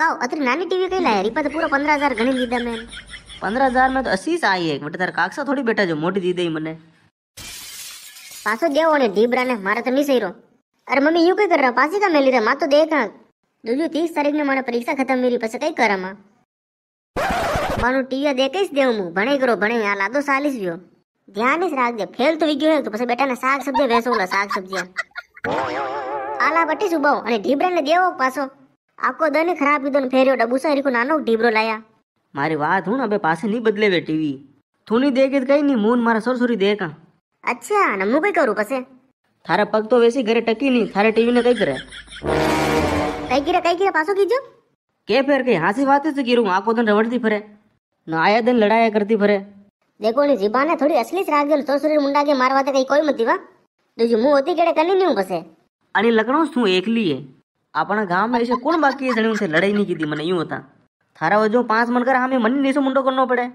કાવ અત્રે નાની ટીવી કઈ લાયા રીપા તો પૂરો પંદર હજાર ગણી લીધા મેં પંદર હજારમાં તો અસીસ આવી એક બટ તાર કાકસા થોડી બેઠા જો મોટી દીધી મને પાછો દેવો ને ઢીબરાને મારે તો નહીં રહ્યો અરે મમ્મી યુ કઈ કર પાછી કા મેલી રે માં તો દેખ જોજો ત્રીસ તારીખને મારા પરીક્ષા ખતમ મેરી પછી કઈ કરામાં મારું ટીવી દેખાઈશ દેવું હું ભણે કરો ભણે આ લાદો સાલીસ ગયો ધ્યાન જ રાખજે ફેલ તો ગયો તો પછી બેટાને શાક સબ્જી વેસો ઓલા શાક સબ્જી આલા પટ્ટી સુબાવ અને ઢીબરાને દેવો પાછો આખો દને ખરાબ કીધો ફેર્યો ડબુસા રીકો નાનો ઢીબરો લાયા મારી વાત હું અબે પાસે નહીં બદલેવે ટીવી થૂની દેખે કઈ નહીં મૂન મારા સોરસોરી દેખા અચ્છા ને હું કઈ કરું પછી થારા પગ તો વેસી ઘરે ટકી નહીં થારે ટીવી ને કઈ કરે કઈ કરે કઈ કરે પાછો કીજો કે ફેર કઈ હાસી વાત જ કીરું આખો દન રવડતી ફરે ને આયા દન લડાયા કરતી ફરે देखो नी जीबा ने थोड़ी असली से रागल सोसुरी मुंडा के मारवा ते कहीं कोई मत दीवा दूजी मुंह होती केड़े कनी नहीं बसे अने लगणो सू एकली है આપણા ગામમાં એસે કોણ બાકી જણ્યું છે લડાઈ નહીં કીધી મને યું હતા થારા વજો પાંચ મણ કરા હામે મને નીસો મુંડો કરનો પડે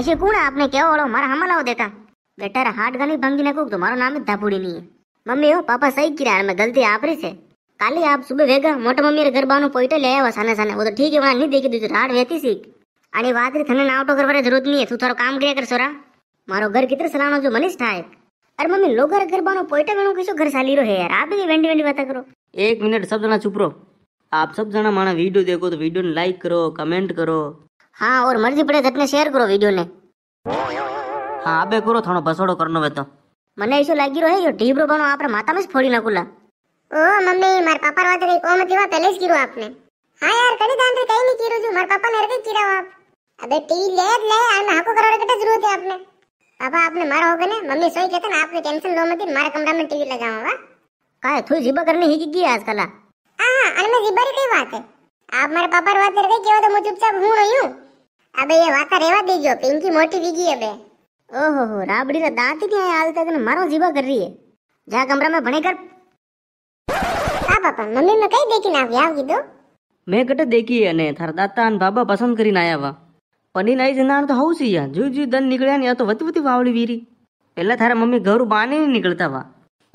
ऐसे कौन है आपने क्या वालों मारा हमला हो देखा बेटा रा हाट गली भंगी ना कुक तुम्हारा नाम धापुड़ी नहीं है मम्मी हो पापा सही किरा मैं गलती आप रही से काली आप सुबह वेगा मोटा मम्मी रे घर बानो पोइटो ले आवा साने साने वो तो ठीक है वहां नहीं देखी तुझे रात वेती सीख अरे बात रे थने नावटो करवाने जरूरत नहीं है तू थोड़ा काम किया कर सोरा मारो घर कितने सलानो जो मनीष था अरे मम्मी लोग घर बानो पोइटो गणो किसो घर साली रो है यार आप भी वेंडी वेंडी बात करो એક મિનિટ સબ જણા ચૂપ રહો आप सब जना माना वीडियो देखो तो वीडियो ने लाइक करो कमेंट करो हाँ और मर्जी पड़े तो अपने शेयर करो वीडियो ने हाँ अबे करो थोड़ा बसोड़ो करनो वे तो મને એશું લાગી રહ્યો છે ઢીબરો બનો આપણે માતામાં જ ફોડી નાખુલા ઓ મમ્મી માર પાપા વાત કઈ કોમ હતી વા પહેલે જ કીધું આપને હા યાર કડી દાંત કઈ નહીં કીધું છું માર પાપા ને હરકઈ કીધું આપ અબે ટી લે જ લે આને હાકો કરાવડે કટે જરૂર હતી આપને પાપા આપને મારો હોગને મમ્મી સોઈ કહેતા ને આપને ટેન્શન લો મતી મારા કમરામાં ટીવી લગાવવા વા काय तू जिबा करणे ही किती आज काला હા અને મેં જીબારી કઈ વાત હે આપ મારા પાપાર વાત કરે કેવો તો હું ચૂપચાપ હું રહ્યું આ બે એ વાતા રહેવા દેજો પિંકી મોટી વીગી હે બે ઓહો હો રાબડી ના દાંત ની આય હાલતા તને મારો જીબા કરી રહી હે જા કમરા માં ભણે કર આ પાપા મમ્મી ને કઈ દેખીને આવી આવ કીધો મેં કટ દેખી અને થાર દાતા અને બાબા પસંદ કરીને આયા વા પની નાઈ જનાર તો હવસી યા જુ જુ દન નીકળ્યા ને આ તો વતવતી વાવળી વીરી પહેલા તારા મમ્મી ઘર બાને નીકળતા વા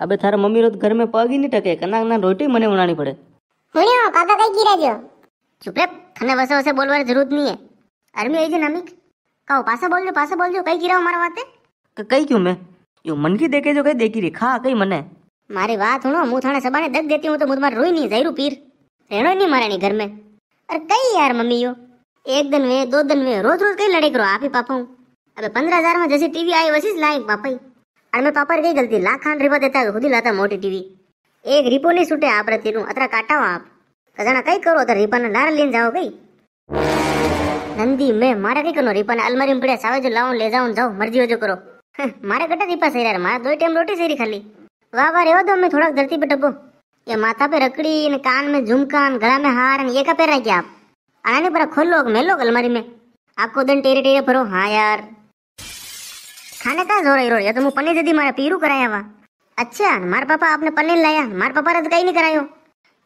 અબે તારા મમ્મી રોજ ઘર મેં પગ નહીં ટકે કના ના રોટી મને ઉણાણી પડે ભણ્યો કાકા કઈ ગીરા જો ચૂપ રે તને વસે વસે બોલવાની જરૂર નહીં હે અરમી આવી છે નમિક કાઓ પાસા બોલજો પાસા બોલજો કઈ ગીરા મારા વાતે કઈ ક્યું મેં यो मन की देखे जो कई देखी रे खा कई मने मारी बात सुनो मुंह थाने सबाने दग देती हूं तो मुझ मार रोई नहीं जायरू पीर रहनो नहीं मारा नहीं घर में अरे कई यार मम्मी यो एक दिन में दो दिन में रोज रोज कई लड़े करो आप ही पापा हूं अबे पंद्रह हजार में जैसे टीवी आई वैसी लाए पापा ही ಅದು ಮೇ ಪಾಪರ್ ಗೈ ಗಲ್ತಿ ಲಾಖಾನ್ ರಿಪ ದೇತಾ ಹುದಿಲಾತ ಮೋಟಿ ಟಿವಿ ಏಕ್ ರಿಪೋನಿ ಸುಟೆ ಆಪ್ರ ತಿರು ಅತ್ರ ಕಾಟಾವ ಆಪ್ ಕದನ ಕೈ ಕರೋ ಅತರ ರಿಪನ ಲಾರ ಲೇನ್ ಜಾವ ಗೈ નંદી મેં મારા કઈ કરનો રીપાને અલમારી પડ્યા સાવે જો લાવું લે જાઉં જાઉં મરજી હોજો કરો મારા કટા રીપા સહેરાર મારા દોઈ ટાઈમ રોટી સહેરી ખાલી વાહ વાહ રહેવા દો મેં થોડાક ધરતી પર ડબ્બો એ માથા પે રકડી ને કાન મેં ઝુમકા ને ગળા મેં હાર ને એકા પહેરા ગયા આપ આને પર ખોલો મેલો અલમારી મેં આખો દન ટેરે ટેરે ભરો હા યાર ખાને કાં જોરો હીરો એ તો હું પનીર દીધી મારે પીરું કરાયા અચ્છા મારા પાપા આપને પનીર લાયા મારા પાપા તો કઈ નહીં કરાયો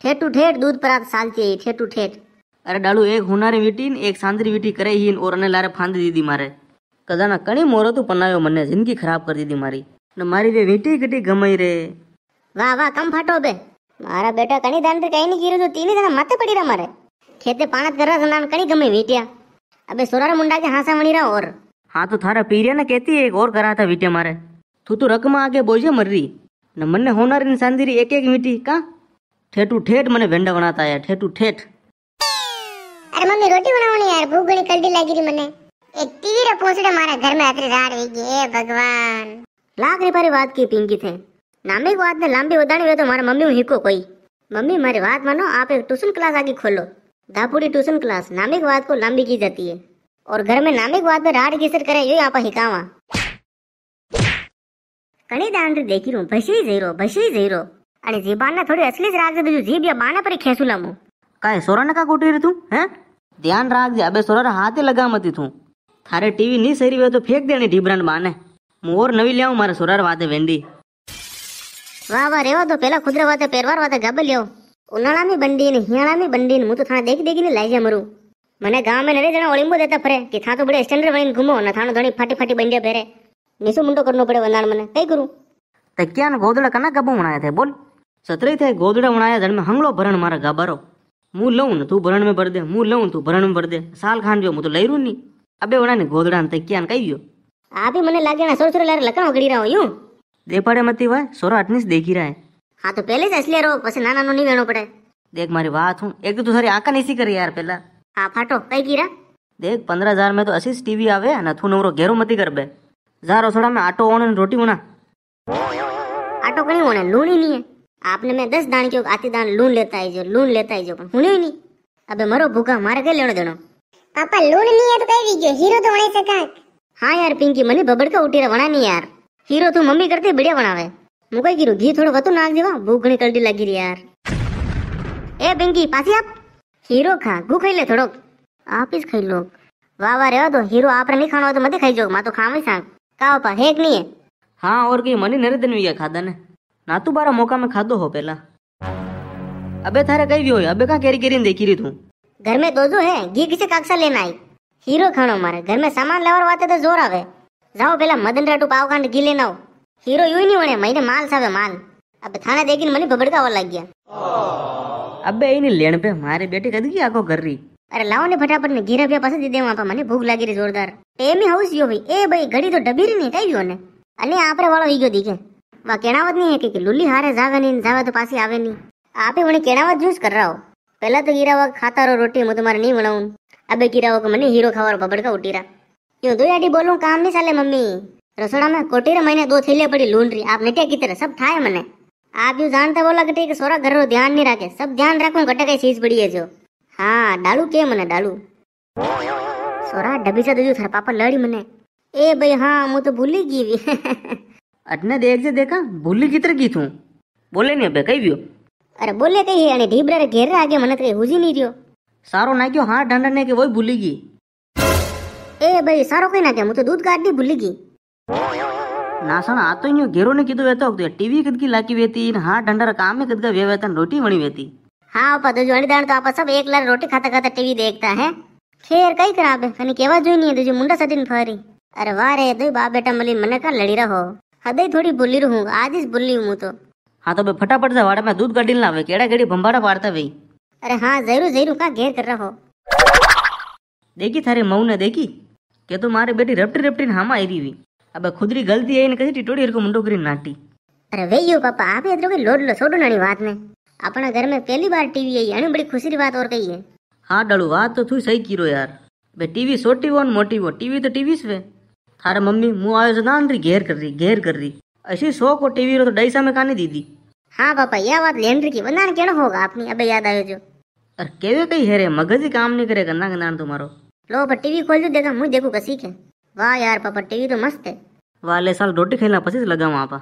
ठेठू ठेठ दूध पर आप सालती है ठेठू ठेठ अरे डालू एक हुनारी वीटीन एक सांदरी वीटी करे ही और अने लारे फांदी दीदी मारे कदाना कणी मोरो तू तो पनायो मन्ने जिंदगी खराब कर दीदी मारी न मारी वे वीटी कटी गमई रे वाह वाह कम फाटो बे मारा बेटा कणी दान पे तो कहीं नहीं गिरो तो तीन दाना माथे पड़ी रहा मारे खेते पाणत कर रहा कणी गमई वीटिया अबे सोरार मुंडा के हांसा मणी रहा और હા તો તારા પીર્યાને કહેતી એક ઓર કરા હતા વીટે મારે તું તો રકમાં આગે બોજે મરરી ને મને હોનારીની સાંદીરી એક એક મીટી કા ઠેઠું ઠેઠ મને વેંડા વણાતા યાર ઠેઠું ઠેઠ અરે મમ્મી રોટી બનાવવાની યાર ભૂખ ઘણી કલડી લાગી રહી મને એક તીર પોસડે મારા ઘર માં આતરી રાડ વી ગઈ એ ભગવાન લાખ રે પારી વાત કી પિંકી થે નામે વાત ને લાંબી ઉદાણી હોય તો મારા મમ્મી હું હીકો કોઈ मम्मी हमारी बात मानो आप एक ट्यूशन क्लास आगे खोलो दापुड़ी ट्यूशन क्लास नामिक बात को लंबी की जाती है और घर में नामिक वाद में राड गिसर करे यो यहाँ हिकावा કણી દાંત દેખી રૂ ભસી જઈરો ભસી જઈરો અને જીબાના થોડી અસલી જ રાખજે બીજું જીભ યા બાના પર ખેસું લામું કાંઈ સોરા નકા કોટી રે તું હે ધ્યાન રાખજે અબે સોરા હાથે લગામતી તું થારે ટીવી નહીં સરી વે તો ફેંક દેણી ઢીબરાન બાને હું ઓર નવી લ્યાવું મારા સોરાર વાતે વેંડી વાહ વાહ રેવા તો પેલા ખુદરા વાતે પહેરવાર વાતે ગાબલ લ્યો ઉનાળાની બંડી ને હિયાળાની બંડી ને હું તો થાણે દેખ દેખીને લઈ જા મરું મને ગામ ને રે જણા ઓળીંબો દેતા ફરે કે થા તો બડે સ્ટેન્ડર્ડ બનીને ઘૂમો ને થાનો ધણી ફાટી ફાટી બંડ્યા પહેરે નીસો મુંડો કરનો પડે વંદાણ મને કઈ કરું તક્યાન ગોદડા કના ગબું ઉણાયા થે બોલ સતરે થે ગોદડા ઉણાયા જણ મે હંગલો ભરણ મારા ગાબારો હું લઉં ને તું ભરણ મે ભર દે હું લઉં તું ભરણ મે ભર દે સાલ ખાન જો હું તો લઈ રૂની અબે ઉણા ને ગોદડા ને તક્યાન કઈ ગયો આ બી મને લાગે ના સોર સોર લારે લકણો ગડી રહ્યો યું દેપાડે મતી વાય સોરા અટનીસ દેખી રહે હા તો પહેલે જ અસલી રો પછી નાના નો નહીં વેણો પડે દેખ મારી વાત હું એક તો તું સારી આંકા નીસી કરી યાર પહેલા હા ફાટો કઈ કીરા દેખ पंद्रह हजार में तो असीस टीवी आवे है ना तू नवरो घेरो मती कर बे जा रसोड़ा में आटो ओन ने रोटी बना आटो कणी होने लूण ही नहीं है आपने मैं दस दान क्यों आती दान लूण लेता आई जो लूण लेता आई जो पण हुने ही नहीं अबे मरो भूखा मारे के लेणो देणो पापा लूण नहीं है तो कई दीजिए हीरो तो वणे से काक हाँ यार पिंकी मने बबड़ का उठीरा वणा नहीं यार हीरो तू मम्मी करते बढ़िया वणावे मु कई कीरो घी थोड़ो वतो नाख देवा भूख घणी करडी लागी री यार ए पिंकी पासी आप હીરો ખા ગુ ખાઈ લે થોડોક આપ જ ખાઈ લો વાહ વાહ રેવા દો હીરો આપણે નહીં ખાણો તો મતે ખાઈ જો માં તો ખામી સાંગ કાવ પા હેક નહીં हाँ और कहीं मनी नहीं देने हुई खादा ने ना तू बारा मौका में खादो हो पहला अबे थारे कई हो अबे का कैरी कैरी देखी रही तू घर में दोजो है घी किसे काक्सा लेना आई हीरो खानो मारे घर में सामान लेवर वाते तो जोर आवे जाओ पहला मदन राटू पाव कांड घी लेना हीरो यूं ही नहीं बने महीने माल सावे माल अब थाने देखी मनी भबड़का और लग गया અબે એની લેણ પે મારી બેટી કદકી આખો કરી અરે લાવો ને ફટાફટ ને ઘીરા બે પાસે દીધે આપા મને ભૂખ લાગી રહી જોરદાર એમી હાઉસ ગયો ભાઈ એ ભાઈ ઘડી તો ડબીરી નહીં થઈ ગયો ને અને આપણે વાળો ઈ ગયો દીકે વા કેણાવત નહીં કે લુલી હારે જાવે નહીં જાવે તો પાછી આવે નહીં આપે મને કેણાવત જ્યુસ કરાવો પહેલા તો ગીરાવા ખાતા રહો રોટી હું તમારે નહીં બનાવું અબે ગીરાવો કે મને હીરો ખાવાનો બબડકા ઉટીરા यूं दो आडी बोलूं काम नहीं साले मम्मी रसोड़ा में कोटेरा महीने दो थैले पड़ी लून रही आप ने क्या सब खाए मैंने आप यू जानता बोला कटे कि सोरा घर रो ध्यान नहीं रखे सब ध्यान रखो कटे कई चीज पड़ी है जो हाँ डालू के मने डालू सोरा डबी से दूजू थार पापा लड़ी मने ए भाई हाँ मु तो भूली गई भी अटने देख जे देखा भूली कितर की तू बोले नहीं अबे कई भी हो अरे बोले कई अने ढीबरा रे घेर आगे मने तो हुजी नहीं रियो सारो ना क्यों हाथ डंडने के वही भूली गई ए भाई सारो कहीं ना क्या मु तो दूध काट दी भूली गई ನಾಸಣ ಆತಂಗ್ ನೀವು ಗೆರೋನೆ ಕಿದು ವೇತ ಹೋಗ್ತೀವಿ ಟಿವಿ ಕದ್ಕಿ ಲಾಕಿ ವೇತಿ ಇನ್ ಹಾ ಡಂಡರ काम में कदका वे वेतन रोटी बनी वेती हाँ पदो जोड़ी दान तो आप सब एक लार रोटी खाता खाता टीवी देखता है खेर कई खराब है कनी केवा जोई नहीं है मुंडा सदिन फहरी अरे वाह रे दो बाप बेटा मलिन मन का लड़ी रहो हदई थोड़ी बुल्ली रहूं आज इस बुल्ली हूं तो हाँ तो बे फटाफट से वाड़ा में दूध गाड़ी लावे केड़ा केड़ी भंबाड़ा पाड़ता भाई अरे हाँ जरूर जरूर का घेर कर रहो देखी थारे मऊ ने देखी के तो मारे बेटी रपटी रपटी हामा आई रही અબ ખુદરી ગલતી એને કઈ ટીટોડી હરકો મુંડો કરીને નાટી અરે વેયો પાપા આપે તો કે લોડ લો છોડો નાની વાત ને अपना घर में पहली बार टीवी आई यानी बड़ी खुशी की बात और कही है हाँ डालू बात तो तू सही कीरो यार बे टीवी छोटी वो मोटी वो टीवी तो टीवी से थारा मम्मी मुँह आयो से ना अंदर घेर कर रही घेर कर रही ऐसी शौक को टीवी रो तो डईसा में काने दी दी हाँ पापा यह बात लेंडर की वरना क्या होगा आपने अबे याद आयो जो अरे केवे कई हेरे मगज ही काम नहीं करे गन्ना गन्ना तुम्हारो लो पर टीवी खोल दो देखा मुँह देखो कसी के વાહ યાર પપ્પા ટીવી તો મસ્ત વાલે સાલ રોટી ખાઈને પછી જ લગાવું આપા